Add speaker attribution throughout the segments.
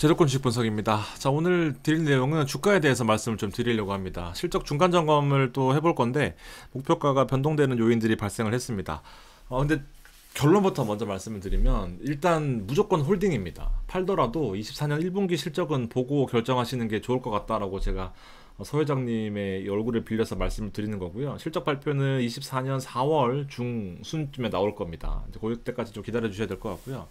Speaker 1: 제조권식 분석입니다. 자 오늘 드릴 내용은 주가에 대해서 말씀을 좀 드리려고 합니다. 실적 중간 점검을 또 해볼 건데 목표가가 변동되는 요인들이 발생을 했습니다. 어, 근데 결론부터 먼저 말씀을 드리면 일단 무조건 홀딩입니다. 팔더라도 24년 1분기 실적은 보고 결정하시는 게 좋을 것 같다라고 제가 서 회장님의 얼굴을 빌려서 말씀을 드리는 거고요. 실적 발표는 24년 4월 중순쯤에 나올 겁니다. 이제 그때까지 좀 기다려 주셔야 될 것 같고요.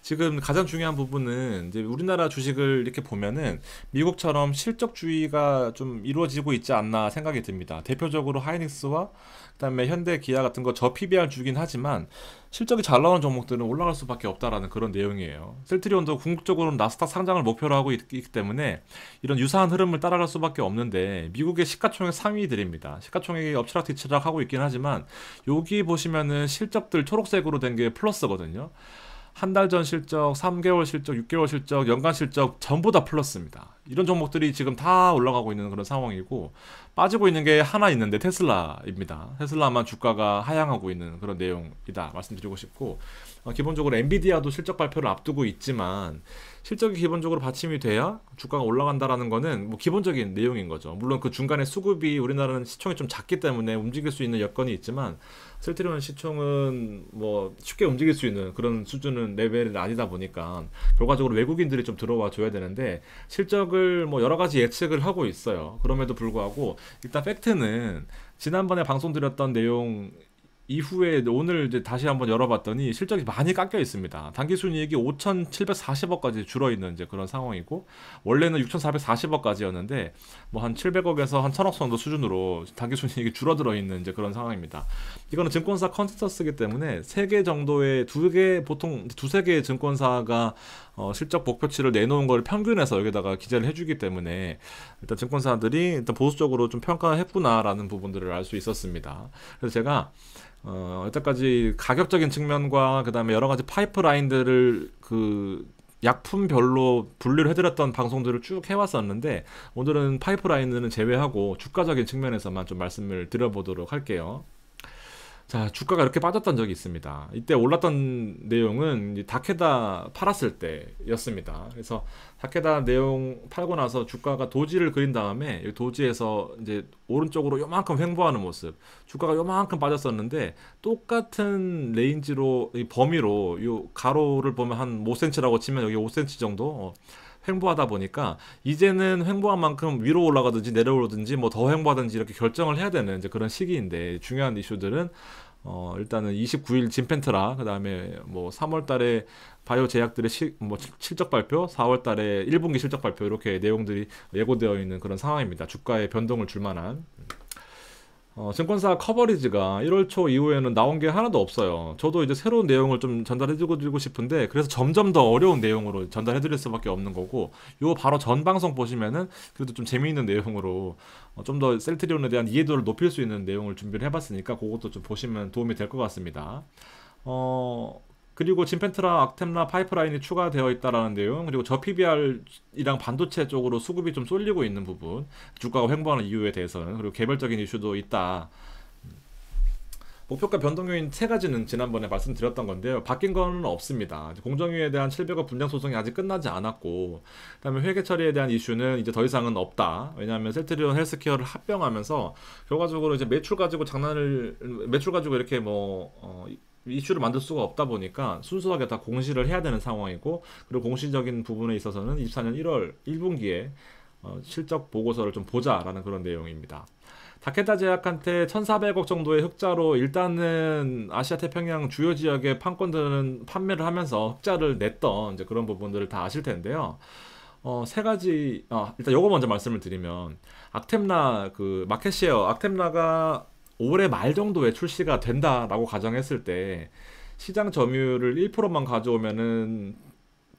Speaker 1: 지금 가장 중요한 부분은 이제 우리나라 주식을 이렇게 보면은 미국처럼 실적주의가 좀 이루어지고 있지 않나 생각이 듭니다. 대표적으로 하이닉스와 그다음에 현대 기아 같은 거 저 PBR 주긴 하지만 실적이 잘 나오는 종목들은 올라갈 수밖에 없다라는 그런 내용이에요. 셀트리온도 궁극적으로는 나스닥 상장을 목표로 하고 있기 때문에 이런 유사한 흐름을 따라갈 수밖에 없는데 미국의 시가총액 3위들입니다. 시가총액이 엎치락뒤치락 하고 있긴 하지만 여기 보시면은 실적들 초록색으로 된 게 플러스거든요. 한달전 실적, 3개월 실적, 6개월 실적, 연간 실적 전부 다 플러스입니다. 이런 종목들이 지금 다 올라가고 있는 그런 상황이고 빠지고 있는 게 하나 있는데 테슬라입니다. 테슬라만 주가가 하향하고 있는 그런 내용이다 말씀드리고 싶고 어, 기본적으로 엔비디아도 실적 발표를 앞두고 있지만 실적이 기본적으로 받침이 돼야 주가가 올라간다라는 거는 뭐 기본적인 내용인 거죠. 물론 그 중간에 수급이 우리나라는 시총이 좀 작기 때문에 움직일 수 있는 여건이 있지만 실제로는 시총은 뭐 쉽게 움직일 수 있는 그런 수준은 레벨은 아니다 보니까 결과적으로 외국인들이 좀 들어와 줘야 되는데 실적을 뭐 여러 가지 예측을 하고 있어요. 그럼에도 불구하고 일단 팩트는 지난번에 방송드렸던 내용 이후에 오늘 이제 다시 한번 열어봤더니 실적이 많이 깎여 있습니다. 단기 순이익이 5,740억까지 줄어 있는 이제 그런 상황이고 원래는 6,440억까지였는데 뭐 한 700억에서 한 1,000억 정도 수준으로 단기 순이익이 줄어들어 있는 이제 그런 상황입니다. 이거는 증권사 컨센서스기 때문에 세 개 정도의 두 개 보통 두세 개의 증권사가 어, 실적 목표치를 내놓은 걸 평균해서 여기다가 기재를 해주기 때문에 일단 증권사들이 일단 보수적으로 좀 평가했구나라는 부분들을 알 수 있었습니다. 그래서 제가 어, 여태까지 가격적인 측면과 그다음에 여러 가지 파이프라인들을 그 약품별로 분류를 해드렸던 방송들을 쭉 해왔었는데 오늘은 파이프라인은 제외하고 주가적인 측면에서만 좀 말씀을 드려보도록 할게요. 자 주가가 이렇게 빠졌던 적이 있습니다. 이때 올랐던 내용은 다케다 팔았을 때였습니다. 그래서 다케다 내용 팔고 나서 주가가 도지를 그린 다음에 도지에서 이제 오른쪽으로 요만큼 횡보하는 모습, 주가가 요만큼 빠졌었는데 똑같은 레인지로 범위로 요 가로를 보면 한 5cm라고 치면 여기 5cm 정도. 어, 횡보하다 보니까 이제는 횡보한 만큼 위로 올라가든지 내려오든지 뭐 더 횡보하든지 이렇게 결정을 해야 되는 이제 그런 시기인데 중요한 이슈들은 어, 일단은 29일 진펜트라, 그 다음에 뭐 3월 달에 바이오 제약들의 시, 뭐 실적 발표, 4월 달에 1분기 실적 발표, 이렇게 내용들이 예고되어 있는 그런 상황입니다. 주가에 변동을 줄 만한. 어, 증권사 커버리지가 1월 초 이후에는 나온 게 하나도 없어요. 저도 이제 새로운 내용을 좀 전달해드리고 싶은데 그래서 점점 더 어려운 내용으로 전달해드릴 수밖에 없는 거고 요 바로 전 방송 보시면은 그래도 좀 재미있는 내용으로 어, 좀더 셀트리온에 대한 이해도를 높일 수 있는 내용을 준비를 해봤으니까 그것도 좀 보시면 도움이 될 것 같습니다. 어 그리고 진펜트라, 악템라, 파이프라인이 추가되어 있다라는 내용, 그리고 저 PBR이랑 반도체 쪽으로 수급이 좀 쏠리고 있는 부분, 주가가 횡보하는 이유에 대해서는 그리고 개별적인 이슈도 있다. 목표가 변동 요인 세 가지는 지난번에 말씀드렸던 건데요. 바뀐 건 없습니다. 공정위에 대한 700억 분양 소송이 아직 끝나지 않았고, 그다음에 회계 처리에 대한 이슈는 이제 더 이상은 없다. 왜냐하면 셀트리온 헬스케어를 합병하면서 결과적으로 이제 매출 가지고 장난을 매출 가지고 이렇게 뭐 어, 이슈를 만들 수가 없다 보니까 순수하게 다 공시를 해야 되는 상황이고 그리고 공시적인 부분에 있어서는 24년 1월 1분기에 어, 실적 보고서를 좀 보자라는 그런 내용입니다. 다케타 제약한테 1,400억 정도의 흑자로 일단은 아시아 태평양 주요 지역의 판권들은 판매를 하면서 흑자를 냈던 이제 그런 부분들을 다 아실 텐데요. 어, 세 가지, 어, 일단 요거 먼저 말씀을 드리면, 악템라, 그, 마켓시어, 악템라가 올해 말 정도에 출시가 된다라고 가정했을 때 시장 점유율을 1%만 가져오면은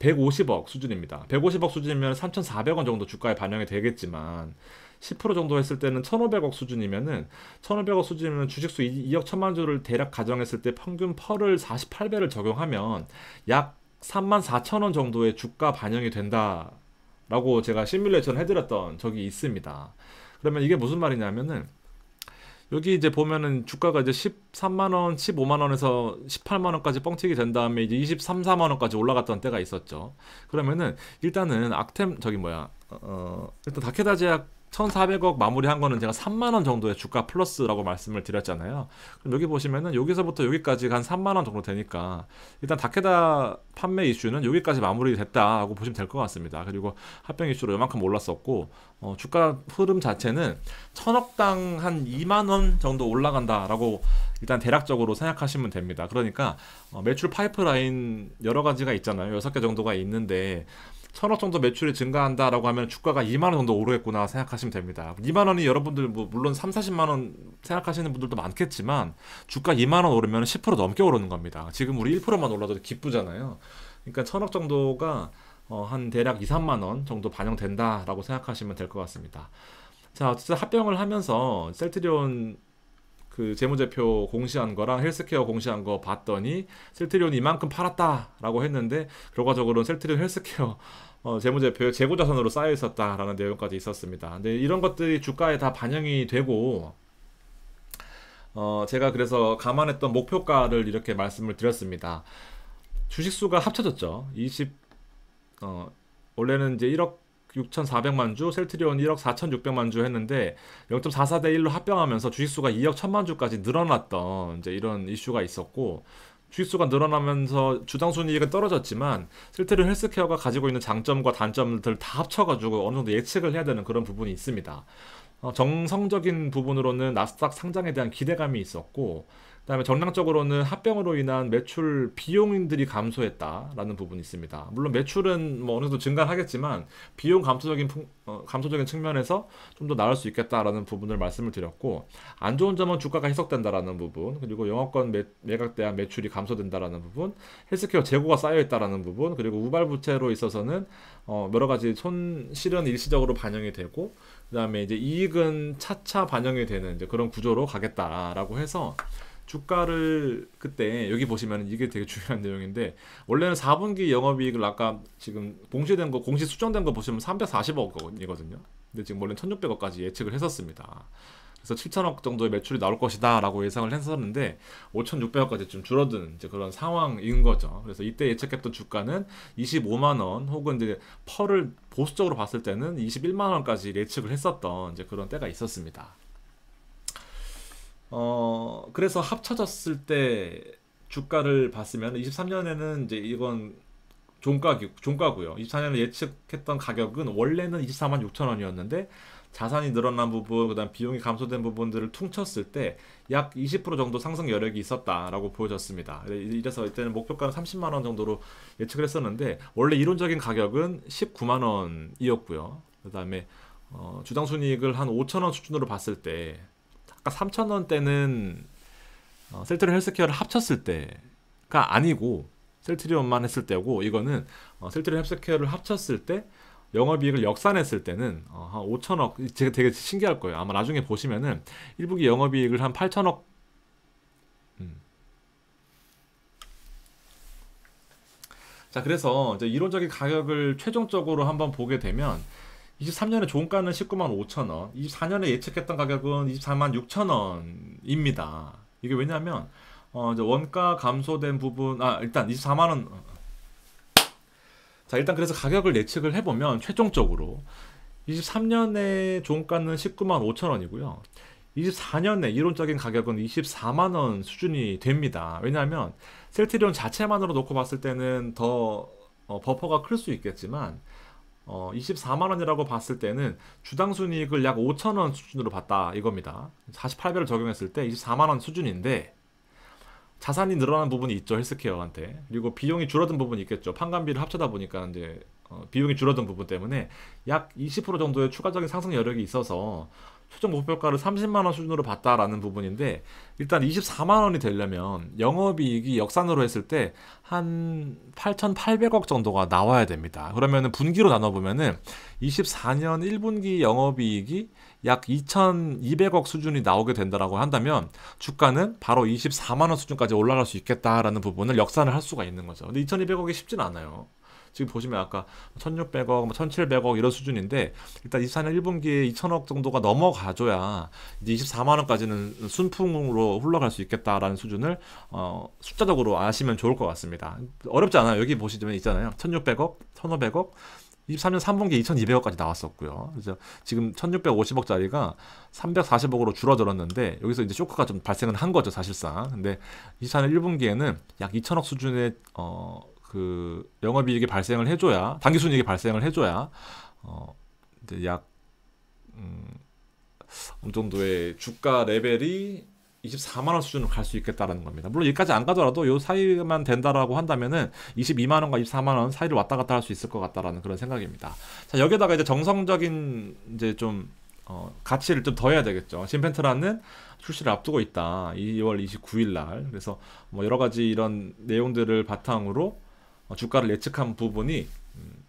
Speaker 1: 150억 수준입니다. 150억 수준이면 3,400원 정도 주가에 반영이 되겠지만 10% 정도 했을 때는 1,500억 수준이면은 1,500억 수준이면 주식수 2억 1천만 주를 대략 가정했을 때 평균 펄을 48배를 적용하면 약3 4 0 0 0원 정도의 주가 반영이 된다라고 제가 시뮬레이션 해드렸던 적이 있습니다. 그러면 이게 무슨 말이냐면은 여기 이제 보면은 주가가 이제 13만 원, 15만 원에서 18만 원까지 뻥튀기 된 다음에 이제 23, 4만 원까지 올라갔던 때가 있었죠. 그러면은 일단은 악템 저기 뭐야 어, 어 일단 다케다 제약 1,400억 마무리한 거는 제가 3만 원 정도의 주가 플러스라고 말씀을 드렸잖아요. 그럼 여기 보시면은 여기서부터 여기까지 한 3만 원 정도 되니까 일단 다케다 판매 이슈는 여기까지 마무리됐다고 보시면 될 것 같습니다. 그리고 합병 이슈로 요만큼 올랐었고 어, 주가 흐름 자체는 천억당 한 2만 원 정도 올라간다라고 일단 대략적으로 생각하시면 됩니다. 그러니까 어, 매출 파이프라인 여러 가지가 있잖아요. 6개 정도가 있는데 천억 정도 매출이 증가한다라고 하면 주가가 2만 원 정도 오르겠구나 생각하시면 됩니다. 2만 원이 여러분들 뭐 물론 3, 40만 원 생각하시는 분들도 많겠지만 주가 2만 원 오르면 10% 넘게 오르는 겁니다. 지금 우리 1%만 올라도 기쁘잖아요. 그러니까 천억 정도가 어, 한 대략 2, 3만 원 정도 반영된다라고 생각하시면 될 것 같습니다. 자, 어쨌든 합병을 하면서 셀트리온 그 재무제표 공시한 거랑 헬스케어 공시한 거 봤더니 셀트리온이 이만큼 팔았다라고 했는데 결과적으로는 셀트리온 헬스케어 어, 재무제표 재고자산으로 쌓여 있었다라는 내용까지 있었습니다. 근데 이런 것들이 주가에 다 반영이 되고 어, 제가 그래서 감안했던 목표가를 이렇게 말씀을 드렸습니다. 주식수가 합쳐졌죠. 20 어, 원래는 이제 1억 6,400만 주, 셀트리온 1억 4,600만 주 했는데 0.44 대 1로 합병하면서 주식수가 2억 1 0 0 0만 주까지 늘어났던 이제 이런 이슈가 있었고 주식수가 늘어나면서 주당 순이익은 떨어졌지만 셀트리온 헬스케어가 가지고 있는 장점과 단점들 다 합쳐가지고 어느 정도 예측을 해야 되는 그런 부분이 있습니다. 어, 정성적인 부분으로는 나스닥 상장에 대한 기대감이 있었고 그다음에 전랑 적으로는 합병으로 인한 매출 비용들이 인 감소했다라는 부분이 있습니다. 물론 매출은 뭐 어느 정도 증가하겠지만 비용 감소적인 어, 감소적인 측면에서 좀 더 나을 수 있겠다라는 부분을 말씀을 드렸고 안 좋은 점은 주가가 해석된다라는 부분 그리고 영업권 매, 매각대한 매출이 감소된다라는 부분 헬스케어 재고가 쌓여 있다라는 부분 그리고 우발 부채로 있어서는 어, 여러 가지 손실은 일시적으로 반영이 되고 그다음에 이제 이익은 차차 반영이 되는 이제 그런 구조로 가겠다라고 해서 주가를 그때 여기 보시면 이게 되게 중요한 내용인데 원래는 4분기 영업이익을 아까 지금 공시된 거 공시 수정된 거 보시면 340억이거든요. 근데 지금 원래 1,600억까지 예측을 했었습니다. 그래서 7천억 정도의 매출이 나올 것이다라고 예상을 했었는데 5,600억까지 좀 줄어든 이제 그런 상황인 거죠. 그래서 이때 예측했던 주가는 25만 원 혹은 이제 펄을 보수적으로 봤을 때는 21만 원까지 예측을 했었던 이제 그런 때가 있었습니다. 어 그래서 합쳐졌을 때 주가를 봤으면 23년에는 이제 이건 종가기 종가고요. 24년에 예측했던 가격은 원래는 24만 6천 원이었는데 자산이 늘어난 부분, 그다음 비용이 감소된 부분들을 퉁쳤을 때 약 20% 정도 상승 여력이 있었다라고 보여졌습니다. 이래서 이때는 목표가는 30만 원 정도로 예측을 했었는데 원래 이론적인 가격은 19만 원이었고요. 그다음에 어, 주당 순이익을 한 5천 원 수준으로 봤을 때 아까 3천 원대는 어, 셀트리온 헬스케어를 합쳤을 때가 아니고 셀트리온만 했을 때고 이거는 어, 셀트리온 헬스케어를 합쳤을 때 영업이익을 역산했을 때는 어, 한 5천억 제가 되게 신기할 거예요. 아마 나중에 보시면은 1분기 영업이익을 한 8천억 음. 자 그래서 이제 이론적인 가격을 최종적으로 한번 보게 되면 23년에 종가는 19만 5천 원, 24년에 예측했던 가격은 24만 6천 원입니다. 이게 왜냐하면 어, 원가 감소된 부분, 아 일단 24만 원. 어. 자 일단 그래서 가격을 예측을 해보면 최종적으로 23년에 종가는 19만 5천 원이고요. 24년에 이론적인 가격은 24만 원 수준이 됩니다. 왜냐하면 셀트리온 자체만으로 놓고 봤을 때는 더 어, 버퍼가 클 수 있겠지만 어, 24만 원이라고 봤을 때는 주당 순이익을 약 5천 원 수준으로 봤다 이겁니다. 48배를 적용했을 때 24만 원 수준인데 자산이 늘어난 부분이 있죠 헬스케어한테 그리고 비용이 줄어든 부분이 있겠죠 판관비를 합쳐다 보니까 이제 어, 비용이 줄어든 부분 때문에 약 20% 정도의 추가적인 상승 여력이 있어서 최종 목표가를 30만 원 수준으로 봤다라는 부분인데 일단 24만 원이 되려면 영업이익이 역산으로 했을 때 한 8,800억 정도가 나와야 됩니다. 그러면 분기로 나눠 보면은 24년 1분기 영업이익이 약 2,200억 수준이 나오게 된다라고 한다면 주가는 바로 24만 원 수준까지 올라갈 수 있겠다라는 부분을 역산을 할 수가 있는 거죠. 근데 2,200억이 쉽진 않아요. 지금 보시면 아까 1,600억, 1,700억 뭐 이런 수준인데 일단 24년 1분기에 2,000억 정도가 넘어가줘야 이제 24만 원까지는 순풍으로 흘러갈 수 있겠다라는 수준을 어, 숫자적으로 아시면 좋을 것 같습니다. 어렵지 않아요. 여기 보시면 있잖아요. 1,600억, 1,500억 23년 3분기 2,200억까지 나왔었고요. 그래서 지금 1,650억짜리가 340억으로 줄어들었는데 여기서 이제 쇼크가 좀발생을한 거죠 사실상. 근데 24년 1분기에는 약 2,000억 수준의 어그 영업이익이 발생을 해줘야 당기순이익이 발생을 해줘야 어 이제 약 음, 어느 정도의 주가 레벨이 24만 원 수준으로 갈 수 있겠다라는 겁니다. 물론 여기까지 안 가더라도 이 사이만 된다라고 한다면은 22만 원과 24만 원 사이를 왔다 갔다 할 수 있을 것 같다라는 그런 생각입니다. 자 여기에다가 이제 정성적인 이제 좀 어, 가치를 좀 더해야 되겠죠. 심펜트라는 출시를 앞두고 있다. 2월 29일 날. 그래서 뭐 여러 가지 이런 내용들을 바탕으로 어, 주가를 예측한 부분이 음,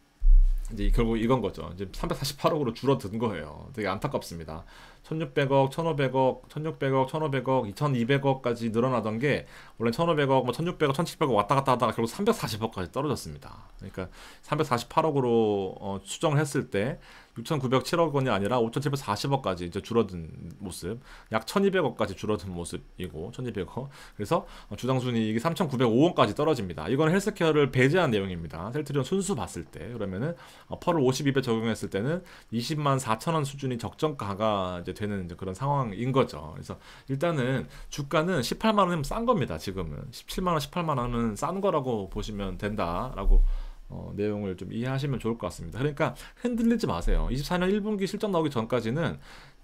Speaker 1: 이제 결국 이건 거죠. 이제 348억으로 줄어든 거예요. 되게 안타깝습니다. 1600억, 1500억, 1600억, 1500억, 2200억까지 늘어나던 게 원래 1500억, 뭐 1600억, 1700억 왔다 갔다 하다가 결국 340억까지 떨어졌습니다. 그러니까 348억으로 어, 수정을 했을 때 6,907억 원이 아니라 5,740억까지 이제 줄어든 모습, 약 1,200억까지 줄어든 모습이고 1,200억. 그래서 주당 순이익이 3,905원까지 떨어집니다. 이건 헬스케어를 배제한 내용입니다. 셀트리온 순수 봤을 때 그러면은 어, 퍼를 52배 적용했을 때는 20만 4천 원 수준이 적정가가 이제 되는 이제 그런 상황인 거죠. 그래서 일단은 주가는 18만 원이면 싼 겁니다. 지금은 17만 원, 18만 원은 싼 거라고 보시면 된다라고. 어, 내용을 좀 이해하시면 좋을 것 같습니다. 그러니까 흔들리지 마세요. 24년 1분기 실적 나오기 전까지는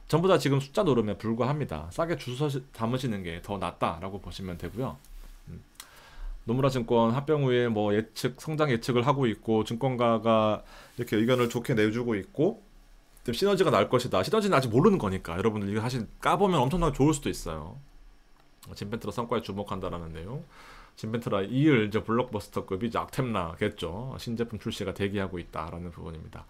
Speaker 1: 전부 다 지금 숫자 노름에 불과합니다. 싸게 주소 담으시는 게 더 낫다라고 보시면 되고요. 음. 노무라 증권 합병 후에 뭐 예측 성장 예측을 하고 있고 증권가가 이렇게 의견을 좋게 내주고 있고 좀 시너지가 날 것이다. 시너지는 아직 모르는 거니까 여러분들 이거 사실 까보면 엄청나게 좋을 수도 있어요. 어, 진펜트로 성과에 주목한다라는 내용. 진벤트라 2일 이제 블록버스터급이 이제 악템라겠죠. 신제품 출시가 대기하고 있다라는 부분입니다.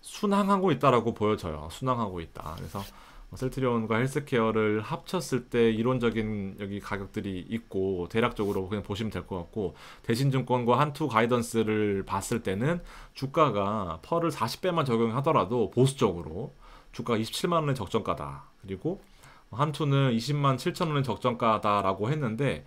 Speaker 1: 순항하고 있다라고 보여져요. 순항하고 있다. 그래서 뭐 셀트리온과 헬스케어를 합쳤을 때 이론적인 여기 가격들이 있고 대략적으로 그냥 보시면 될 것 같고 대신증권과 한투 가이던스를 봤을 때는 주가가 펄을 40배만 적용하더라도 보수적으로 주가 27만 원의 적정가다. 그리고 한투는 20만 7천 원의 적정가다라고 했는데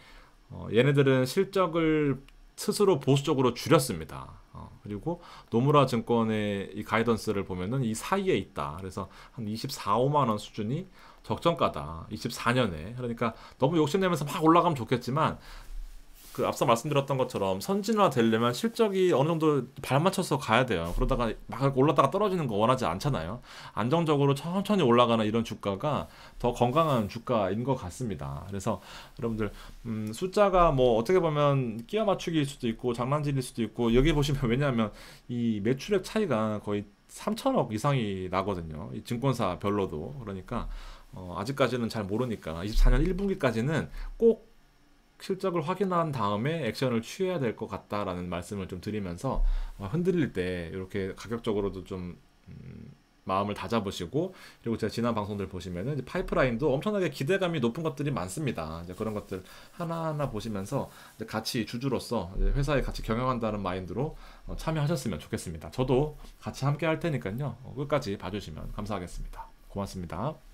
Speaker 1: 어, 얘네들은 실적을 스스로 보수적으로 줄였습니다. 어, 그리고 노무라 증권의 이 가이던스를 보면은 이 사이에 있다. 그래서 한 24, 5만 원 수준이 적정가다. 24년에. 그러니까 너무 욕심내면서 막 올라가면 좋겠지만 그 앞서 말씀드렸던 것처럼 선진화 되려면 실적이 어느 정도 발 맞춰서 가야 돼요. 그러다가 막 올랐다가 떨어지는 거 원하지 않잖아요. 안정적으로 천천히 올라가는 이런 주가가 더 건강한 주가인 것 같습니다. 그래서 여러분들 음, 숫자가 뭐 어떻게 보면 끼어 맞추기일 수도 있고 장난질일 수도 있고 여기 보시면 왜냐하면 이 매출액 차이가 거의 3천억 이상이 나거든요. 이 증권사 별로도 그러니까 어, 아직까지는 잘 모르니까 24년 1분기까지는 꼭 실적을 확인한 다음에 액션을 취해야 될 것 같다라는 말씀을 좀 드리면서 어, 흔들릴 때 이렇게 가격적으로도 좀 음, 마음을 다잡으시고 그리고 제가 지난 방송들 보시면은 파이프라인도 엄청나게 기대감이 높은 것들이 많습니다. 이제 그런 것들 하나하나 보시면서 같이 주주로서 회사에 같이 경영한다는 마인드로 어, 참여하셨으면 좋겠습니다. 저도 같이 함께 할 테니까요. 어, 끝까지 봐주시면 감사하겠습니다. 고맙습니다.